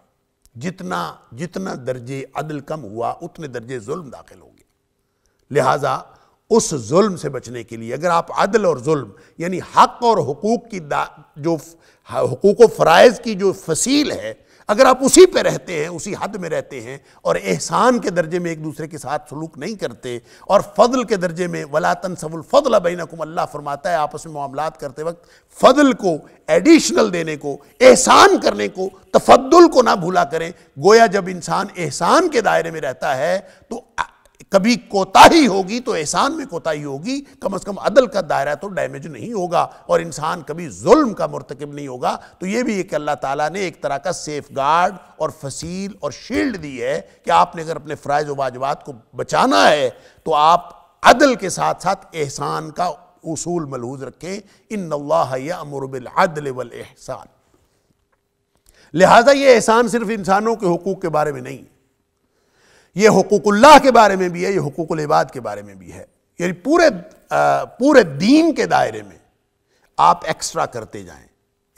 जितना जितना दर्जे अदल कम हुआ उतने दर्जे जुल्म दाखिल हो गया लिहाजा उस जुल्म से बचने के लिए अगर आप अदल और जुल्म यानी हक और हकूक़ की जो हकूक़ फ़रज़ की जो फसील है अगर आप उसी पे रहते हैं उसी हद में रहते हैं और एहसान के दर्जे में एक दूसरे के साथ सलूक नहीं करते और फजल के दर्जे में वलातन सबुल फजल बैनकुम अल्लाह फरमाता है आपस में मामलात करते वक्त फजल को एडिशनल देने को एहसान करने को तफद्दुल को ना भूला करें गोया जब इंसान एहसान के दायरे में रहता है तो कभी कोताही होगी तो एहसान में कोताही होगी कम अज़ कम अदल का दायरा तो डैमेज नहीं होगा और इंसान कभी जुल्म का मरतकब नहीं होगा तो ये भी एक अल्लाह ताला ने एक तरह का सेफ गार्ड और फसील और शील्ड दी है कि आपने अगर अपने फ़राइज़ वाजबात को बचाना है तो आप अदल के साथ साथ एहसान का उसूल मलहूज रखें इन अमरबिलदल वल एहसान लिहाजा ये एहसान सिर्फ इंसानों के हकूक़ के बारे में नहीं ये हकूक़ल्ला के बारे में भी है ये हकूक़ल इबाद के बारे में भी है यानी पूरे आ, पूरे दीन के दायरे में आप एक्स्ट्रा करते जाएं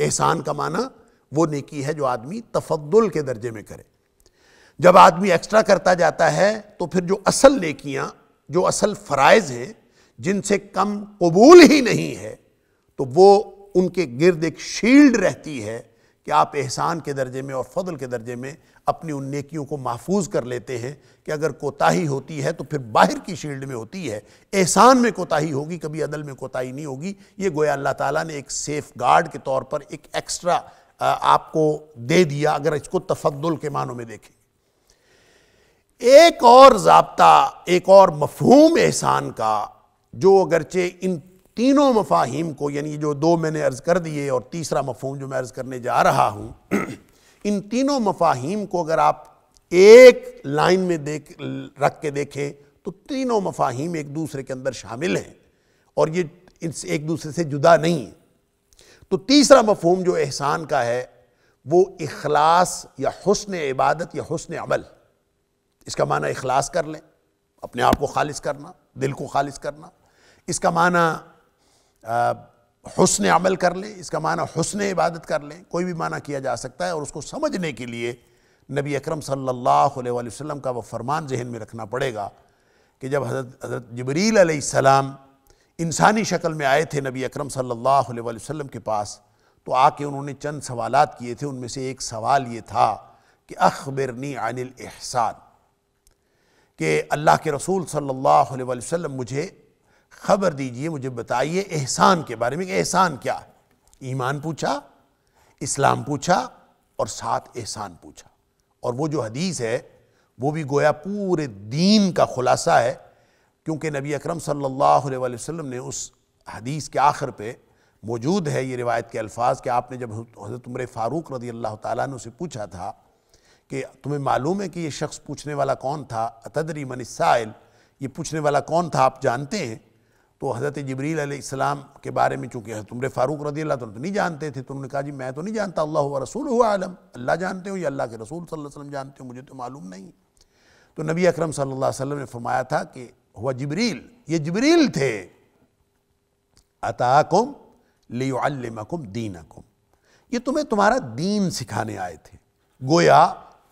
एहसान का माना वो नेकी है जो आदमी तफद्दुल के दर्जे में करे जब आदमी एक्स्ट्रा करता जाता है तो फिर जो असल नेकियां जो असल फ़राइज़ हैं जिनसे कम कबूल ही नहीं है तो वो उनके गिर्द एक शील्ड रहती है कि आप एहसान के दर्जे में और फजल के दर्जे में अपनी उन नेकियों को महफूज कर लेते हैं कि अगर कोताही होती है तो फिर बाहर की शील्ड में होती है एहसान में कोताही होगी कभी अदल में कोताही नहीं होगी ये गोया अल्लाह ताला ने एक सेफ गार्ड के तौर पर एक एक्स्ट्रा आपको दे दिया अगर इसको तफद्दुल के मानों में देखें एक और जबता एक और मफहूम एहसान का जो अगरचे इन तीनों मफाहिम को यानी जो दो मैंने अर्ज़ कर दिए और तीसरा मफहम जो मैं अर्ज़ करने जा रहा हूँ इन तीनों मफाहिम को अगर आप एक लाइन में देख रख के देखें तो तीनों मफाहिम एक दूसरे के अंदर शामिल हैं और ये इस एक दूसरे से जुदा नहीं है तो तीसरा मफहम जो एहसान का है वो इखलास या हसन इबादत या हसन अमल इसका माना इखलास कर लें अपने आप को खालिज करना दिल को खालिज करना इसका माना हसन अमल कर लें इसका माना हसन इबादत कर लें कोई भी माना किया जा सकता है और उसको समझने के लिए नबी अकरम सल्लल्लाहु अलैहि वसल्लम का वह फरमान जहन में रखना पड़ेगा कि जब हजरत हजरत जबरील सलाम इंसानी शक्ल में आए थे नबी अकरम सल्लल्लाहु अलैहि वसल्लम के पास तो आके उन्होंने चंद सवाल किए थे उनमें से एक सवाल ये था कि अखबरनी अनिल एहसान के अल्लाह के रसूल सल्ला वसम मुझे खबर दीजिए मुझे बताइए एहसान के बारे में एहसान क्या है ईमान पूछा इस्लाम पूछा और साथ एहसान पूछा और वो जो हदीस है वो भी गोया पूरे दीन का खुलासा है क्योंकि नबी अकरम सल्लल्लाहु अलैहि वसल्लम ने उस हदीस के आखिर पे मौजूद है ये रिवायत के अल्फाज कि आपने जब हज़रत उम्र फ़ारूक रदी अल्लाह ताला ने उसे पूछा था कि तुम्हें मालूम है कि ये शख्स पूछने वाला कौन था अतदरी मनिसाइल ये पूछने वाला कौन था आप जानते हैं तो हज़रत जबरील अलैहिस्सलाम के बारे में चूँकि तुमरे फ़ारूक रदी अल्लाह तो नहीं जानते थे तो उन्होंने कहा जी मैं तो नहीं जानता अल्लाह रसूल हुआ आलम अल्लाह जानते हो या अल्लाह के रसूल सल्लल्लाहु अलैहि वसल्लम जानते हो मुझे तो मालूम नहीं तो नबी अकरम सल्लल्लाहु अलैहि वसल्लम ने फरमाया था कि हुआ जबरील ये जबरील थे अताकुम लियुअल्लिमकुम दीनकुम ये तुम्हें तुम्हारा दीन सिखाने आए थे गोया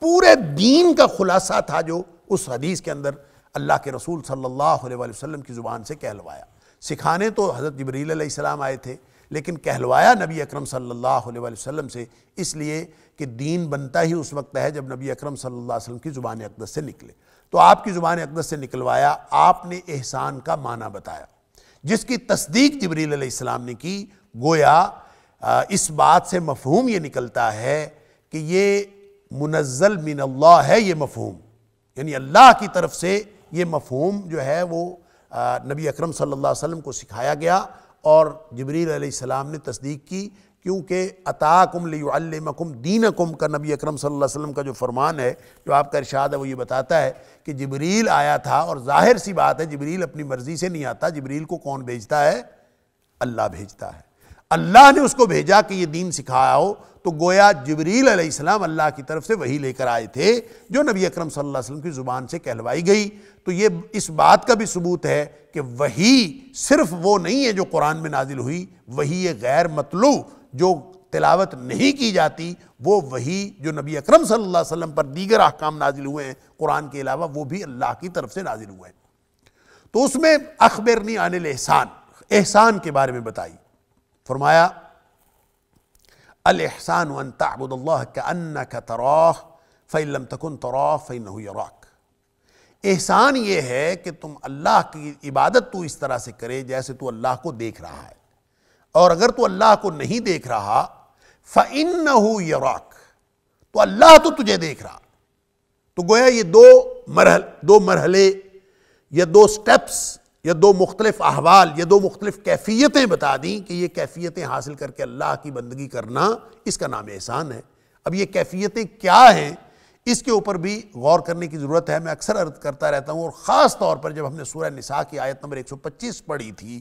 पूरे दीन का खुलासा था जो उस हदीस के अंदर अल्लाह के रसूल सल्लल्लाहु अलैहि वसल्लम की ज़ुबान से कहलवाया सिखाने तो हज़रत जबरील आए थे लेकिन कहलवाया नबी अक्रम सल्लल्लाहु से इसलिए कि दीन बनता ही उस वक्त है जब नबी अक्रम सल्लल्लाहु की ज़ुबान अकदस से निकले तो आपकी ज़ुबान अकदस से निकलवाया आपने एहसान का माना बताया जिसकी तस्दीक जबरील ने की गोया इस बात से मफहूम ये निकलता है कि ये मुनज़ल मिनल्ला है ये मफहूम यानी अल्लाह की तरफ से ये मफहूम जो है वो नबी अकरम सल्लल्लाहु अलैहि वसल्लम को सिखाया गया और जबरील सलाम ने तस्दीक की क्योंकि अताकुम दीन दीनकुम का नबी अकरम सल्लल्लाहु अलैहि वसल्लम का जो फरमान है जो आपका इरशाद है वो ये बताता है कि जबरील आया था और जाहिर सी बात है जबरील अपनी मर्ज़ी से नहीं आता जबरील को कौन भेजता है अल्लाह भेजता है अल्लाह ने उसको भेजा कि ये दीन सिखाया हो तो गोया जबरील अलैहिस्सलाम अल्लाह की तरफ से वही लेकर आए थे जो नबी अकरम सल्लल्लाहु अलैहि वसल्लम की ज़ुबान से कहलवाई गई तो ये इस बात का भी सबूत है कि वही सिर्फ वो नहीं है जो कुरान में नाजिल हुई वही ये गैर मतलू जो तिलावत नहीं की जाती वो वही जो नबी अकरम सल्लल्लाहु अलैहि वसल्लम पर दीगर अहकाम नाजिल हुए हैं कुरान के अलावा वो भी अल्लाह की तरफ से नाजिल हुए हैं तो उसमें अखबरनी आने एहसान एहसान के बारे में बताई फरमाया अल एहसान वन ताबुदल्ला का अन्न का तरह फ़ैलम तकन तरह फ़ैन यराक एहसान ये है कि तुम अल्लाह की इबादत तू इस तरह से करे जैसे तू अल्लाह को देख रहा है और अगर तू अल्लाह को नहीं देख रहा फ़ैन यराक तो अल्लाह तो तुझे देख रहा तो गोया ये दो मरहल दो मरहले या दो स्टेप्स या दो मुख्तलिफ अहवाल या दो मुख्तलिफ कैफियतें बता दी कि ये कैफियतें हासिल करके अल्लाह की बंदगी करना इसका नाम एहसान है अब ये कैफियतें क्या हैं इसके ऊपर भी गौर करने की ज़रूरत है मैं अक्सर अर्ज करता रहता हूँ और ख़ास तौर पर जब हमने सूर्य निसा की आयत नंबर 125 पढ़ी थी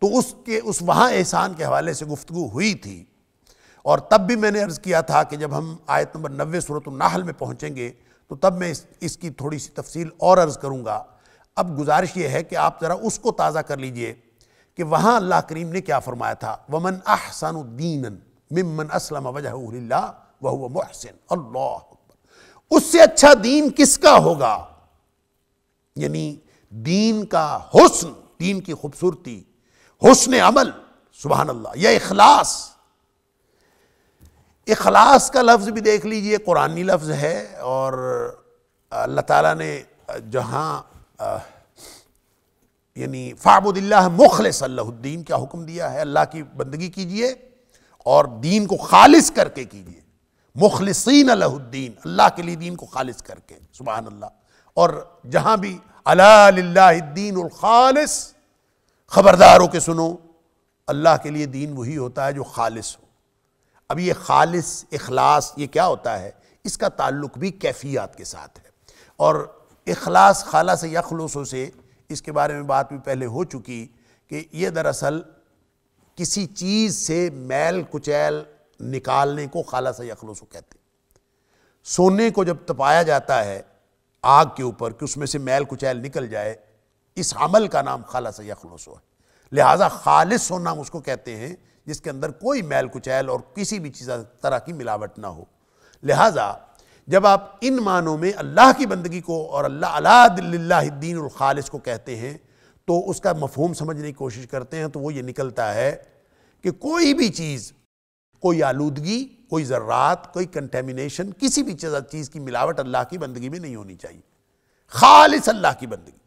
तो उसके उस वहाँ एहसान के हवाले से गुफ्तु हुई थी और तब भी मैंने अर्ज़ किया था कि जब हम आयत नंबर नबे सूरत नाहल में पहुँचेंगे तो तब मैं इस, इसकी थोड़ी सी तफसील और अर्ज़ करूँगा अब गुजारिश ये है कि आप ज़रा उसको ताज़ा कर लीजिए कि वहाँ अल्लाह करीम ने क्या फरमाया था वमन अहसानुद्दीन ममन असलम वजह वह मोहसिन अल्लाह उससे अच्छा दीन किसका होगा यानी दीन का हुस्न दीन की खूबसूरती हुस्न अमल सुबहान अल्लाह यह इखलास इखलास का लफ्ज़ भी देख लीजिए कुरानी लफ्ज़ है और अल्लाह ताला ने जहां यानी फ़ाबुदिल्ला मुखल सल्लाद्दीन का हुक्म दिया है अल्लाह की बंदगी कीजिए और दीन को खालिस करके कीजिए मुखलसिन अलहुद्दीन अल्लाह के लिए दीन को खालिस करके सुबहान अल्लाह और जहाँ भी अलादीन खालिस खबरदारों के सुनो अल्लाह के लिए दीन वही होता है जो खालिस हो अब ये खालिस अखलास ये क्या होता है इसका ताल्लुक भी कैफियात के साथ है और इखलास खाला से या खलूसों से इसके बारे में बात भी पहले हो चुकी कि ये दरअसल किसी चीज़ से मैल कुचैल निकालने को खाला से या खलूसों कहते सोने को जब तपाया जाता है आग के ऊपर कि उसमें से मैल कुचैल निकल जाए इस अमल का नाम खाला से या खलूसों है लिहाजा खालिश सोना उसको कहते हैं जिसके अंदर कोई मैल कुचैल और किसी भी चीज़ तरह की मिलावट ना हो लिहाजा जब आप इन मानों में अल्लाह की बंदगी को और अल्लाह अलादीन ख़ालिस को कहते हैं तो उसका मफहम समझने की कोशिश करते हैं तो वो ये निकलता है कि कोई भी चीज़ कोई आलूदगी कोई ज़र्रात कोई कंटेमिनेशन किसी भी चीज़ की मिलावट अल्लाह की बंदगी में नहीं होनी चाहिए खालिस अल्लाह की बंदगी